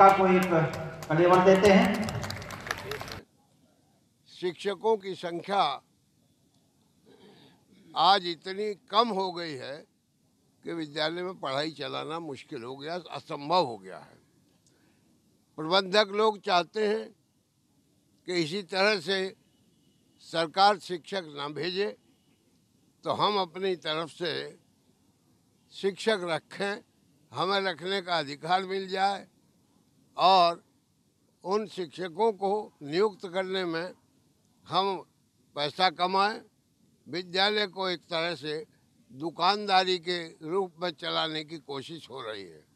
शिक्षिका को एक कलेवर देते हैं शिक्षकों की संख्या आज इतनी कम हो गई है कि विद्यालय में पढ़ाई चलाना मुश्किल हो गया असंभव हो गया है प्रबंधक लोग चाहते हैं कि इसी तरह से सरकार शिक्षक ना भेजे तो हम अपनी तरफ से शिक्षक रखें हमें रखने का अधिकार मिल जाए और उन शिक्षकों को नियुक्त करने में हम पैसा कमाएं विद्यालय को एक तरह से दुकानदारी के रूप में चलाने की कोशिश हो रही है